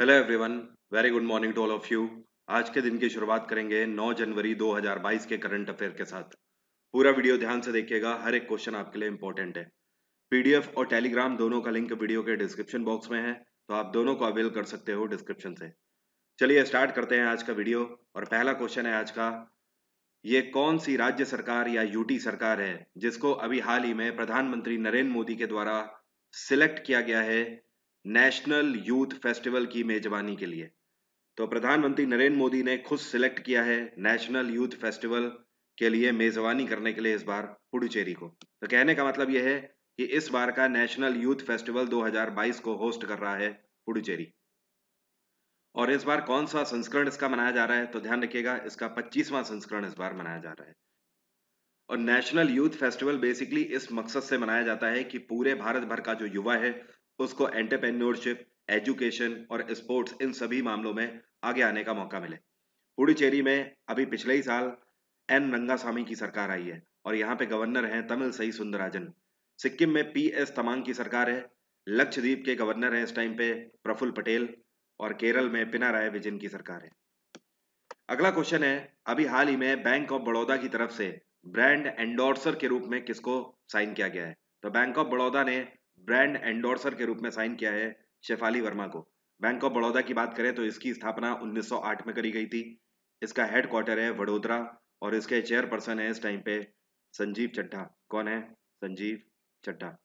hello everyone very good morning to all of you आज के दिन की शुरुआत करेंगे 9 जनवरी 2022 के करंट अफेयर के साथ पूरा वीडियो ध्यान से देखिएगा हर एक क्वेश्चन आपके लिए इंपॉर्टेंट है पीडीएफ और टेलीग्राम दोनों का लिंक वीडियो के डिस्क्रिप्शन बॉक्स में है तो आप दोनों को अवेल कर सकते हो डिस्क्रिप्शन से चलिए स्टार्ट करते हैं आज का वीडियो और पहला क्वेश्चन है आज का ये कौन सी राज्य सरकार या यूटी सरकार है जिसको अभी हाल ही में प्रधानमंत्री नरेंद्र मोदी के द्वारा सिलेक्ट किया गया है नेशनल यूथ फेस्टिवल की मेजबानी के लिए तो प्रधानमंत्री नरेंद्र मोदी ने खुद सिलेक्ट किया है नेशनल यूथ फेस्टिवल के लिए मेजबानी करने के लिए इस बार पुडुचेरी को तो कहने का मतलब यह है कि इस बार का नेशनल यूथ फेस्टिवल 2022 को होस्ट कर रहा है पुडुचेरी और इस बार कौन सा संस्करण इसका मनाया जा रहा है तो ध्यान रखिएगा इसका पच्चीसवां संस्करण इस बार मनाया जा रहा है और नेशनल यूथ फेस्टिवल बेसिकली इस मकसद से मनाया जाता है कि पूरे भारत भर का जो युवा है उसको एंटरप्रेन्योरशिप एजुकेशन और स्पोर्ट्स इन सभी मामलों में आगे आने का मौका मिले पुडुचेरी में अभी पिछले ही साल एन रंगास्वामी की सरकार आई है और यहाँ पे गवर्नर हैं तमिल सई सुंदराजन सिक्किम में पी एस तमांग की सरकार है लक्षद्वीप के गवर्नर हैं इस टाइम पे प्रफुल्ल पटेल और केरल में पिनाराय विजन की सरकार है अगला क्वेश्चन है अभी हाल ही में बैंक ऑफ बड़ौदा की तरफ से ब्रांड एंडोर्सर के रूप में किसको साइन किया गया है तो बैंक ऑफ बड़ौदा ने ब्रांड एंडोर्सर के रूप में साइन किया है शेफाली वर्मा को बैंक ऑफ बड़ौदा की बात करें तो इसकी स्थापना 1908 में करी गई थी इसका हेड क्वार्टर है वडोदरा और इसके चेयरपर्सन है इस टाइम पे संजीव चड्ढा कौन है संजीव चड्ढा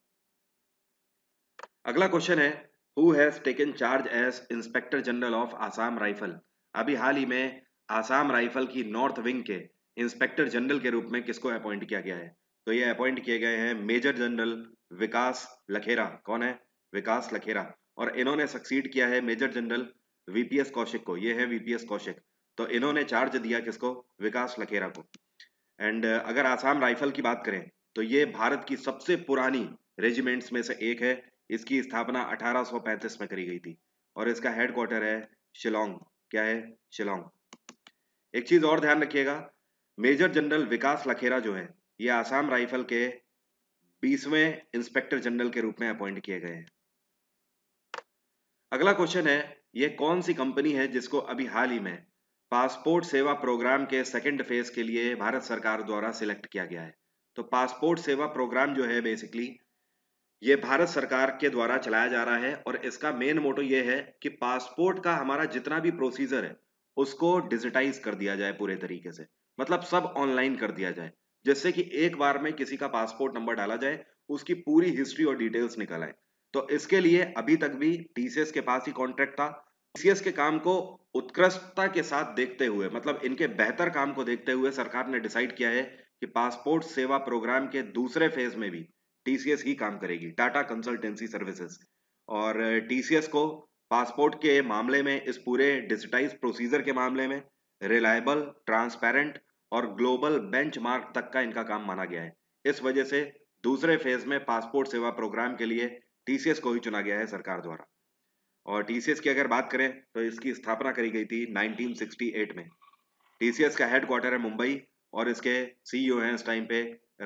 अगला क्वेश्चन है who has taken charge as inspector general of Assam rifle अभी हाल ही में आसाम राइफल की नॉर्थ विंग के इंस्पेक्टर जनरल के रूप में किसको अपॉइंट किया गया है तो ये अपॉइंट किए गए हैं मेजर जनरल विकास लखेरा कौन है विकास लखेरा और इन्होंने सक्सीड किया है मेजर जनरल वीपीएस कौशिक को ये है वीपीएस कौशिक तो इन्होंने चार्ज दिया किसको विकास लखेरा को एंड अगर आसाम राइफल की बात करें तो ये भारत की सबसे पुरानी रेजिमेंट्स में से एक है इसकी स्थापना 1835 में करी गई थी और इसका हेडक्वार्टर है शिलोंग क्या है शिलोंग एक चीज और ध्यान रखिएगा मेजर जनरल विकास लखेरा जो है ये आसाम राइफल के बीसवें इंस्पेक्टर जनरल के रूप में अपॉइंट किए गए हैं अगला क्वेश्चन है यह कौन सी कंपनी है जिसको अभी हाल ही में पासपोर्ट सेवा प्रोग्राम के सेकंड फेज के लिए भारत सरकार द्वारा सिलेक्ट किया गया है तो पासपोर्ट सेवा प्रोग्राम जो है बेसिकली ये भारत सरकार के द्वारा चलाया जा रहा है और इसका मेन मोटो ये है कि पासपोर्ट का हमारा जितना भी प्रोसीजर है उसको डिजिटाइज कर दिया जाए पूरे तरीके से मतलब सब ऑनलाइन कर दिया जाए जिससे कि एक बार में किसी का पासपोर्ट नंबर डाला जाए उसकी पूरी हिस्ट्री और डिटेल्स निकल आए तो इसके लिए अभी तक भी टीसीएस के पास ही कॉन्ट्रैक्ट था टीसीएस के काम को उत्कृष्टता के साथ देखते हुए मतलब इनके बेहतर काम को देखते हुए सरकार ने डिसाइड किया है कि पासपोर्ट सेवा प्रोग्राम के दूसरे फेज में भी टीसीएस ही काम करेगी टाटा कंसल्टेंसी सर्विसेज और टीसीएस को पासपोर्ट के मामले में इस पूरे डिजिटाइज प्रोसीजर के मामले में रिलायबल ट्रांसपेरेंट और ग्लोबल बेंचमार्क तक का इनका काम माना गया है इस वजह से दूसरे फेज में पासपोर्ट सेवा प्रोग्राम के लिए टीसीएस को ही चुना गया है सरकार द्वारा और टीसीएस की अगर बात करें तो इसकी स्थापना करी गई थी 1968 में टीसीएस का हेडक्वार्टर है मुंबई और इसके सीईओ e हैं इस टाइम पे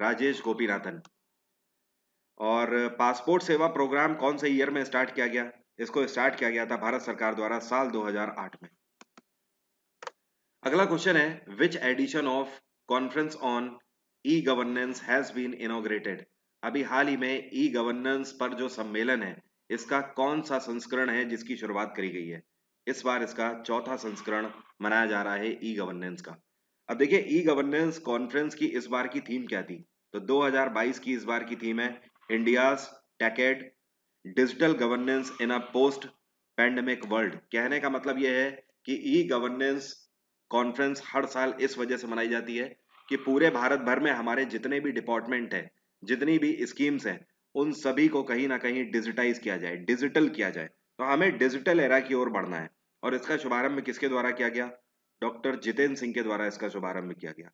राजेश गोपीनाथन और पासपोर्ट सेवा प्रोग्राम कौन से ईयर में स्टार्ट किया गया इसको स्टार्ट किया गया था भारत सरकार द्वारा साल 2008 में अगला क्वेश्चन है which edition of conference on e governance has been inaugurated अभी हाल ही में ई गवर्नेंस पर जो सम्मेलन है इसका कौन सा संस्करण है जिसकी शुरुआत करी गई है इस बार इसका चौथा संस्करण मनाया जा रहा है ई गवर्नेंस का अब देखिए ई गवर्नेंस कॉन्फ्रेंस की इस बार की थीम क्या थी तो 2022 की इस बार की थीम है India techade digital governance in a post pandemic world कहने का मतलब यह है कि ई गवर्नेंस कॉन्फ्रेंस हर साल इस वजह से मनाई जाती है कि पूरे भारत भर में हमारे जितने भी डिपार्टमेंट हैं जितनी भी स्कीम्स हैं उन सभी को कहीं ना कहीं डिजिटाइज किया जाए डिजिटल किया जाए तो हमें डिजिटल एरा की ओर बढ़ना है और इसका शुभारंभ किसके द्वारा किया गया डॉक्टर जितेंद्र सिंह के द्वारा इसका शुभारंभ किया गया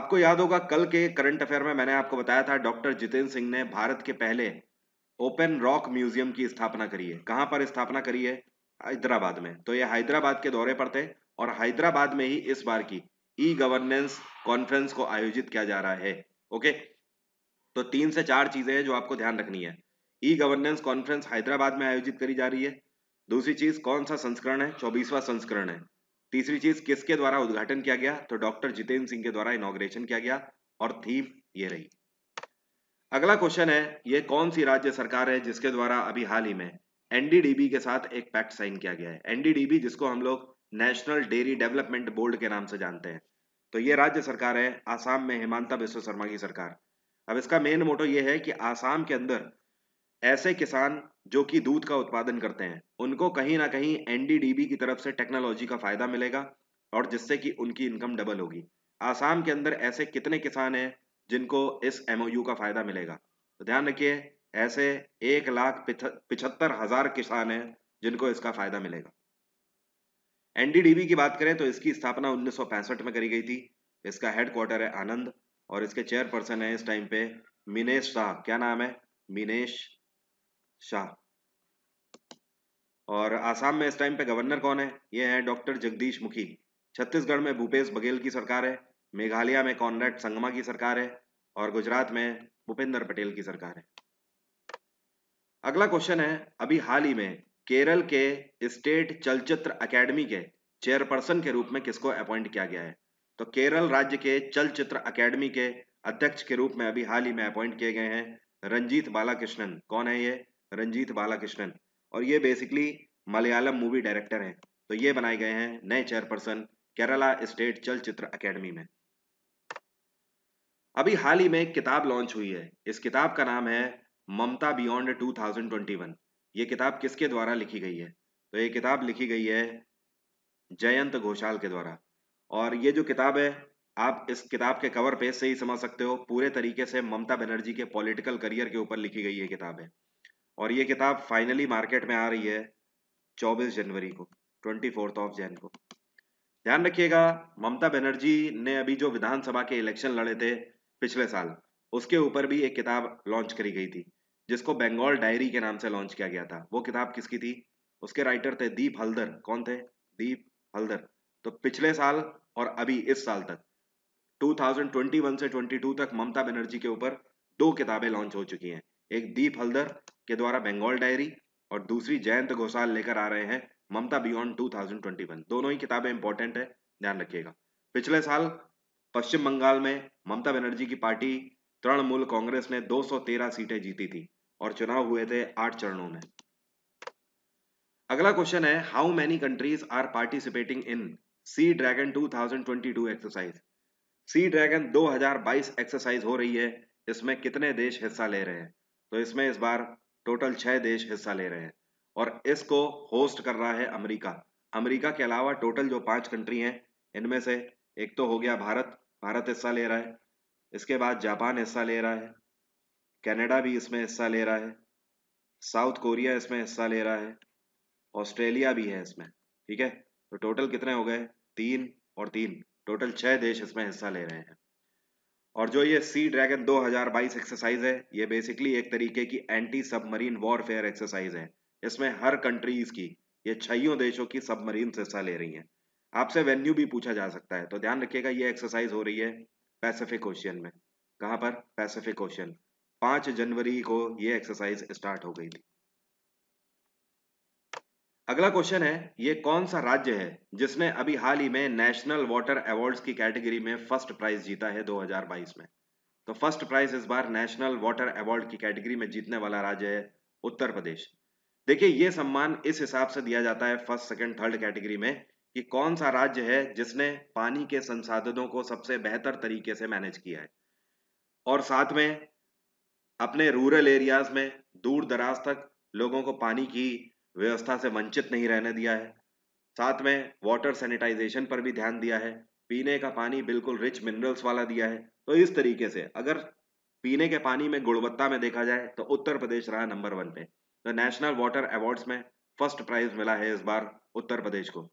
आपको याद होगा कल के करंट अफेयर में मैंने आपको बताया था डॉक्टर जितेंद्र सिंह ने भारत के पहले ओपन रॉक म्यूजियम की स्थापना करी है कहां पर स्थापना करी है हैदराबाद में तो ये हैदराबाद के दौरे पर थे और हैदराबाद में ही इस बार की ई गवर्नेंस कॉन्फ्रेंस को आयोजित किया जा रहा है ओके तो तीन से चार चीजें हैं जो आपको ध्यान रखनी है ई गवर्नेंस कॉन्फ्रेंस हैदराबाद में आयोजित करी जा रही है दूसरी चीज कौन सा संस्करण है चौबीसवा संस्करण है तीसरी चीज किसके द्वारा उद्घाटन किया गया तो डॉक्टर जितेंद्र सिंह के द्वारा इनोग्रेशन किया गया और थीम ये रही अगला क्वेश्चन है ये कौन सी राज्य सरकार है जिसके द्वारा अभी हाल ही में एनडीडीबी के साथ एक पैक्ट साइन किया गया है एनडीडीबी जिसको हम लोग नेशनल डेयरी डेवलपमेंट बोर्ड के नाम से जानते हैं तो ये राज्य सरकार है आसाम में हिमांता विश्व शर्मा की सरकार अब इसका मेन मोटो ये है कि आसाम के अंदर ऐसे किसान जो कि दूध का उत्पादन करते हैं उनको कहीं ना कहीं एनडीडीबी की तरफ से टेक्नोलॉजी का फायदा मिलेगा और जिससे कि उनकी इनकम डबल होगी आसाम के अंदर ऐसे कितने किसान हैं जिनको इस एमओयू का फायदा मिलेगा तो ध्यान रखिए ऐसे एक लाख पिछहत्तर हजार किसान हैं जिनको इसका फायदा मिलेगा एनडीडीबी की बात करें तो इसकी स्थापना उन्नीस में करी गई थी इसका हेडक्वार्टर है आनंद और इसके चेयरपर्सन है इस टाइम पे मिनेश शाह क्या नाम है मिनेश शाह और आसाम में इस टाइम पे गवर्नर कौन है ये है डॉक्टर जगदीश मुखी छत्तीसगढ़ में भूपेश बघेल की सरकार है मेघालय में कॉनरेड संगमा की सरकार है और गुजरात में भूपेंद्र पटेल की सरकार है अगला क्वेश्चन है अभी हाल ही में केरल के स्टेट चलचित्र अकेडमी के चेयरपर्सन के रूप में किसको अपॉइंट किया गया है तो केरल राज्य के चलचित्र अकेडमी के अध्यक्ष के रूप में अभी हाल ही में अपॉइंट किए गए हैं रंजीत बालाकृष्णन कौन है ये रंजीत बालाकृष्णन और ये बेसिकली मलयालम मूवी डायरेक्टर हैं तो ये बनाए गए हैं नए chairperson Kerala state Chalachitra academy में अभी हाल ही में एक किताब लॉन्च हुई है इस किताब का नाम है ममता बियॉन्ड 2021 ये किताब किसके द्वारा लिखी गई है तो ये किताब लिखी गई है जयंत घोषाल के द्वारा और ये जो किताब है आप इस किताब के कवर पेज से ही समझ सकते हो पूरे तरीके से ममता बनर्जी के पॉलिटिकल करियर के ऊपर लिखी गई ये किताब है और ये किताब फाइनली मार्केट में आ रही है 24 जनवरी को ट्वेंटी फोर्थ ऑफ जैन को ध्यान रखिएगा ममता बनर्जी ने अभी जो विधानसभा के इलेक्शन लड़े थे पिछले साल उसके ऊपर भी एक किताब लॉन्च करी गई थी जिसको बंगाल डायरी के नाम से लॉन्च किया गया था वो किताब किसकी थी उसके राइटर थे दीप हल्दर कौन थे दीप हल्दर तो पिछले साल और अभी इस साल तक 2021 से 22 तक ममता बनर्जी के ऊपर दो किताबें लॉन्च हो चुकी हैं एक दीप हल्दर के द्वारा बंगाल डायरी और दूसरी जयंत घोषाल लेकर आ रहे हैं ममता बियॉन्ड 2021 दोनों ही किताबें इंपॉर्टेंट है ध्यान रखिएगा पिछले साल पश्चिम बंगाल में ममता बनर्जी की पार्टी तृणमूल कांग्रेस ने 213 सीटें जीती थी और चुनाव हुए थे आठ चरणों में अगला क्वेश्चन है how many countries are participating in sea dragon 2022 exercise sea dragon 2022 exercise हो रही है इसमें कितने देश हिस्सा ले रहे हैं तो इसमें इस बार टोटल छह देश हिस्सा ले रहे हैं और इसको होस्ट कर रहा है अमेरिका अमेरिका के अलावा टोटल जो पांच कंट्री हैं इनमें से एक तो हो गया भारत भारत हिस्सा ले रहा है इसके बाद जापान हिस्सा ले रहा है कनाडा भी इसमें हिस्सा ले रहा है साउथ कोरिया इसमें हिस्सा ले रहा है ऑस्ट्रेलिया भी है इसमें ठीक है तो टोटल कितने हो गए तीन और तीन टोटल छह देश इसमें हिस्सा ले रहे हैं और जो ये सी ड्रैगन 2022 एक्सरसाइज है ये बेसिकली एक तरीके की एंटी सबमरीन वॉरफेयर एक्सरसाइज है इसमें हर कंट्रीज की ये छइयों देशों की सबमरीन हिस्सा ले रही है आपसे वेन्यू भी पूछा जा सकता है तो ध्यान रखिएगा ये एक्सरसाइज हो रही है पैसिफिक ओशियन में कहाँ पर पैसिफिक ओशियन पांच जनवरी को ये एक्सरसाइज स्टार्ट हो गई थी अगला क्वेश्चन है ये कौन सा राज्य है जिसने अभी हाल ही में नेशनल वाटर अवार्ड्स की कैटेगरी में फर्स्ट प्राइज जीता है 2022 में तो फर्स्ट प्राइज इस बार नेशनल वाटर अवार्ड की कैटेगरी में जीतने वाला राज्य है उत्तर प्रदेश देखिए ये सम्मान इस हिसाब से दिया जाता है फर्स्ट सेकंड थर्ड कैटेगरी में कि कौन सा राज्य है जिसने पानी के संसाधनों को सबसे बेहतर तरीके से मैनेज किया है और साथ में अपने रूरल एरियाज में दूर दराज तक लोगों को पानी की व्यवस्था से वंचित नहीं रहने दिया है साथ में वाटर सैनिटाइजेशन पर भी ध्यान दिया है पीने का पानी बिल्कुल रिच मिनरल्स वाला दिया है तो इस तरीके से अगर पीने के पानी में गुणवत्ता में देखा जाए तो उत्तर प्रदेश रहा नंबर वन पे तो नेशनल वाटर अवार्ड्स में फर्स्ट प्राइज मिला है इस बार उत्तर प्रदेश को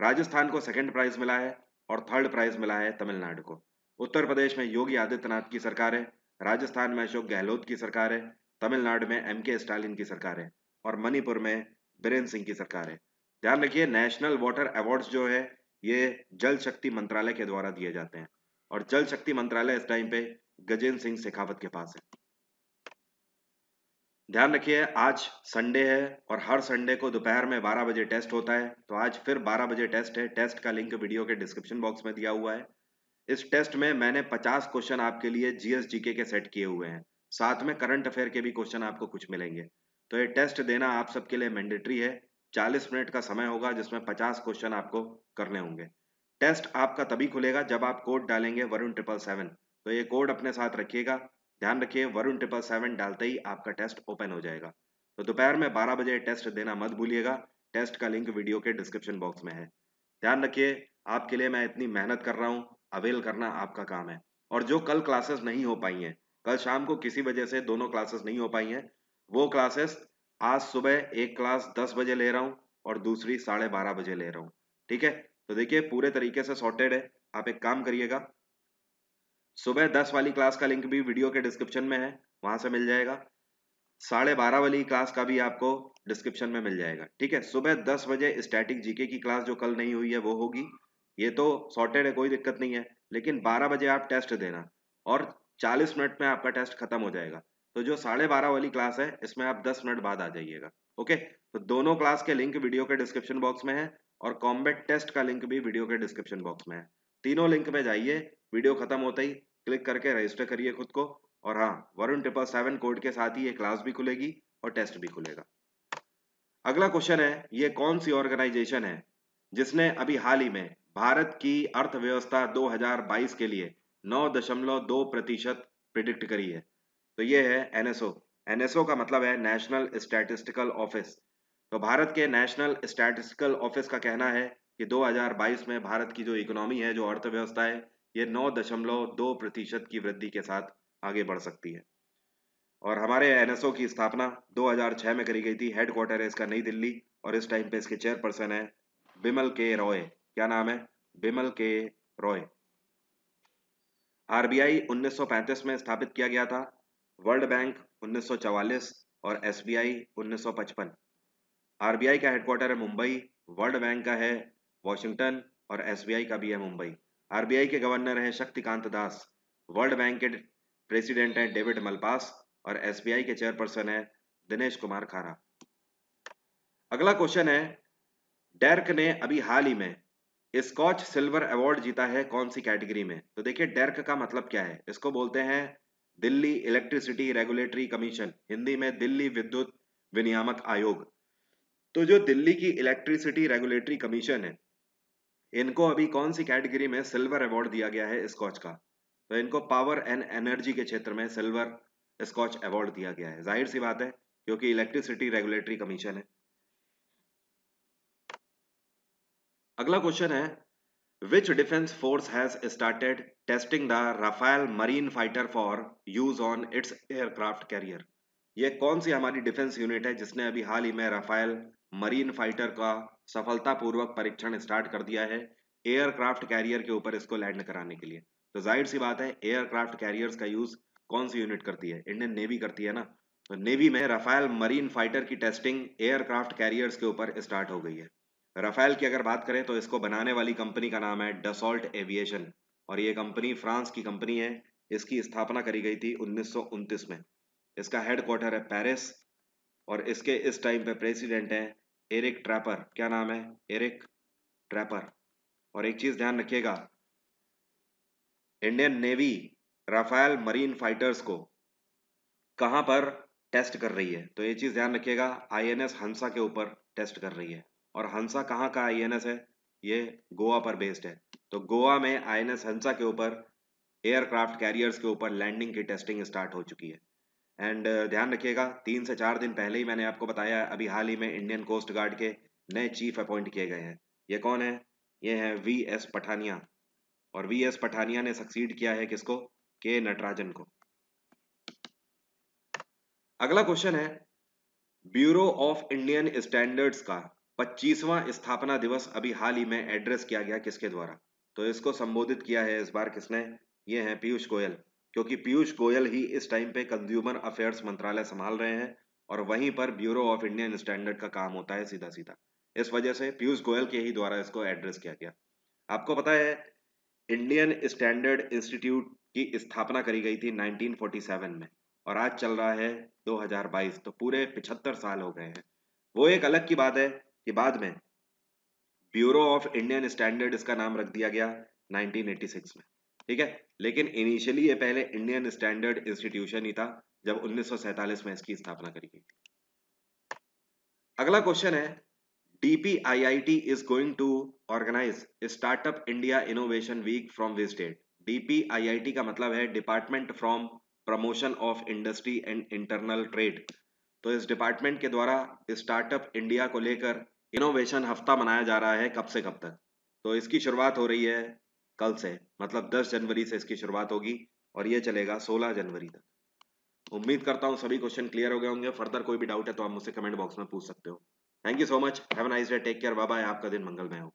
राजस्थान को सेकेंड प्राइज मिला है और थर्ड प्राइज मिला है तमिलनाडु को उत्तर प्रदेश में योगी आदित्यनाथ की सरकार है राजस्थान में अशोक गहलोत की सरकार है तमिलनाडु में एम के स्टालिन की सरकार है और मणिपुर में बीरेन्द्र सिंह की सरकार है ध्यान रखिए नेशनल वाटर अवार्ड्स जो है ये जल शक्ति मंत्रालय के द्वारा दिए जाते हैं और जल शक्ति मंत्रालय इस टाइम पे गजेंद्र सिंह शेखावत के पास है ध्यान रखिए आज संडे है और हर संडे को दोपहर में 12 बजे टेस्ट होता है तो आज फिर 12 बजे टेस्ट है टेस्ट का लिंक वीडियो के डिस्क्रिप्शन बॉक्स में दिया हुआ है इस टेस्ट में मैंने 50 क्वेश्चन आपके लिए जीएस जीके के सेट किए हुए हैं साथ में करंट अफेयर के भी क्वेश्चन आपको कुछ मिलेंगे तो ये टेस्ट देना आप सबके लिए मैंडेटरी है 40 मिनट का समय होगा जिसमें 50 क्वेश्चन आपको करने होंगे टेस्ट आपका तभी खुलेगा जब आप कोड डालेंगे वरुण ट्रिपल सेवन तो ये कोड अपने साथ रखिएगा ध्यान रखिए वरुण ट्रिपल सेवन डालते ही आपका टेस्ट ओपन हो जाएगा तो दोपहर में बारह बजे टेस्ट देना मत भूलिएगा टेस्ट का लिंक वीडियो के डिस्क्रिप्शन बॉक्स में है ध्यान रखिए आपके लिए मैं इतनी मेहनत कर रहा हूँ अवेल करना आपका काम है और जो कल क्लासेस नहीं हो पाई हैं कल शाम को किसी वजह से दोनों क्लासेस नहीं हो पाई हैं वो क्लासेस आज सुबह एक क्लास दस बजे ले रहा हूँ और दूसरी साढ़े बारह बजे ले रहा हूँ ठीक है तो देखिए पूरे तरीके से सॉर्टेड है आप एक काम करिएगा सुबह दस वाली क्लास का लिंक भी वीडियो के डिस्क्रिप्शन में है वहां से मिल जाएगा साढ़े बारह वाली क्लास का भी आपको डिस्क्रिप्शन में मिल जाएगा ठीक है सुबह दस बजे स्टैटिक जीके की क्लास जो कल नहीं हुई है वो होगी ये तो सॉर्टेड है कोई दिक्कत नहीं है लेकिन 12 बजे आप टेस्ट देना और 40 मिनट में आपका टेस्ट खत्म हो जाएगा तो जो साढ़े बारह वाली क्लास है इसमें आप 10 मिनट बाद आ जाइएगा ओके तो दोनों क्लास के लिंक वीडियो के डिस्क्रिप्शन बॉक्स में है और कॉम्बेट टेस्ट का लिंक भी वीडियो के डिस्क्रिप्शन बॉक्स में है तीनों लिंक में जाइए वीडियो खत्म होते ही क्लिक करके रजिस्टर करिए खुद को और हाँ वरुण ट्रिपल सेवन कोड के साथ ही ये क्लास भी खुलेगी और टेस्ट भी खुलेगा अगला क्वेश्चन है ये कौन सी ऑर्गेनाइजेशन है जिसने अभी हाल ही में भारत की अर्थव्यवस्था 2022 के लिए 9.2 प्रतिशत प्रिडिक्ट करी है तो ये है एनएसओ एनएसओ का मतलब है नेशनल स्टैटिस्टिकल ऑफिस तो भारत के नेशनल स्टैटिस्टिकल ऑफिस का कहना है कि 2022 में भारत की जो इकोनॉमी है जो अर्थव्यवस्था है ये 9.2 प्रतिशत की वृद्धि के साथ आगे बढ़ सकती है और हमारे एनएसओ की स्थापना 2006 में करी गई थी हेडक्वार्टर है इसका नई दिल्ली और इस टाइम पे इसके चेयरपर्सन है बिमल के रॉय क्या नाम है बिमल के रॉय आरबीआई 1935 में स्थापित किया गया था वर्ल्ड बैंक 1944 और एसबीआई 1955 आरबीआई का हेडक्वार्टर है मुंबई वर्ल्ड बैंक का है वॉशिंगटन और एसबीआई का भी है मुंबई आरबीआई के गवर्नर हैं शक्तिकांत दास वर्ल्ड बैंक के प्रेसिडेंट हैं डेविड मलपास और एसबीआई के चेयरपर्सन है दिनेश कुमार खारा अगला क्वेश्चन है डेर्क ने अभी हाल ही में स्कॉच सिल्वर अवार्ड जीता है कौन सी कैटेगरी में तो देखिए डेर्क का मतलब क्या है इसको बोलते हैं Delhi electricity regulatory commission Hindi में दिल्ली विद्युत विनियामक आयोग तो जो दिल्ली की इलेक्ट्रिसिटी रेगुलेटरी कमीशन है इनको अभी कौन सी कैटेगरी में सिल्वर अवार्ड दिया गया है स्कॉच का तो इनको पावर एंड एनर्जी के क्षेत्र में सिल्वर स्कॉच अवार्ड दिया गया है जाहिर सी बात है क्योंकि इलेक्ट्रिसिटी रेगुलेटरी कमीशन है अगला क्वेश्चन है which defence force has started testing the Rafale marine fighter for use on its aircraft carrier ये कौन सी हमारी डिफेंस यूनिट है जिसने अभी हाल ही में राफेल मरीन फाइटर का सफलतापूर्वक परीक्षण स्टार्ट कर दिया है एयरक्राफ्ट कैरियर के ऊपर इसको लैंड कराने के लिए तो जाहिर सी बात है एयरक्राफ्ट कैरियर्स का यूज कौन सी यूनिट करती है इंडियन नेवी करती है ना तो नेवी में राफेल मरीन फाइटर की टेस्टिंग एयरक्राफ्ट कैरियर्स के ऊपर स्टार्ट हो गई है रफेल की अगर बात करें तो इसको बनाने वाली कंपनी का नाम है डसोल्ट एविएशन और ये कंपनी फ्रांस की कंपनी है इसकी स्थापना करी गई थी उन्नीस में इसका हेडक्वार्टर है पेरिस और इसके इस टाइम पे प्रेसिडेंट है एरिक ट्रैपर क्या नाम है एरिक ट्रैपर और एक चीज ध्यान रखिएगा Indian navy Rafale marine fighters को कहां पर टेस्ट कर रही है तो ये चीज ध्यान रखिएगा आईएनएस हंसा के ऊपर टेस्ट कर रही है और हंसा कहाँ का आईएनएस है ये गोवा पर बेस्ड है तो गोवा में आईएनएस हंसा के ऊपर एयरक्राफ्ट कैरियर्स के ऊपर लैंडिंग की टेस्टिंग स्टार्ट हो चुकी है एंड uh, ध्यान रखिएगा तीन से चार दिन पहले ही मैंने आपको बताया अभी हाल ही में इंडियन कोस्ट गार्ड के नए चीफ अपॉइंट किए गए हैं ये कौन है ये है वी एस पठानिया और वी एस पठानिया ने सक्सीड किया है किसको के नटराजन को अगला क्वेश्चन है ब्यूरो ऑफ इंडियन स्टैंडर्ड्स का पच्चीसवा स्थापना दिवस अभी हाल ही में एड्रेस किया गया किसके द्वारा तो इसको संबोधित किया है इस बार किसने ये है पीयूष गोयल क्योंकि पीयूष गोयल ही इस टाइम पे कंज्यूमर अफेयर्स मंत्रालय संभाल रहे हैं और वहीं पर ब्यूरो ऑफ इंडियन स्टैंडर्ड का काम होता है सीधा सीधा इस वजह से पीयूष गोयल के ही द्वारा इसको एड्रेस किया गया आपको पता है इंडियन स्टैंडर्ड इंस्टीट्यूट की स्थापना करी गई थी 1947 में और आज चल रहा है 2022 तो पूरे 75 साल हो गए हैं वो एक अलग की बात है के बाद में ब्यूरो ऑफ इंडियन स्टैंडर्ड इसका नाम रख दिया गया 1986 में ठीक है लेकिन इनिशियली ये पहले इंडियन स्टैंडर्ड इंस्टीट्यूशन ही था जब 1947 में इसकी स्थापना करी गई थी अगला क्वेश्चन है DPIIT is going to organise startup India innovation week from which date DPIIT का मतलब है department from promotion of industry and internal trade तो इस डिपार्टमेंट के द्वारा स्टार्टअप इंडिया को लेकर इनोवेशन हफ्ता मनाया जा रहा है कब से कब तक तो इसकी शुरुआत हो रही है कल से मतलब 10 जनवरी से इसकी शुरुआत होगी और ये चलेगा 16 जनवरी तक उम्मीद करता हूं सभी क्वेश्चन क्लियर हो गए होंगे फर्दर कोई भी डाउट है तो आप मुझसे कमेंट बॉक्स में पूछ सकते हो thank you so much have nice day take care bye आपका दिन मंगलमय हो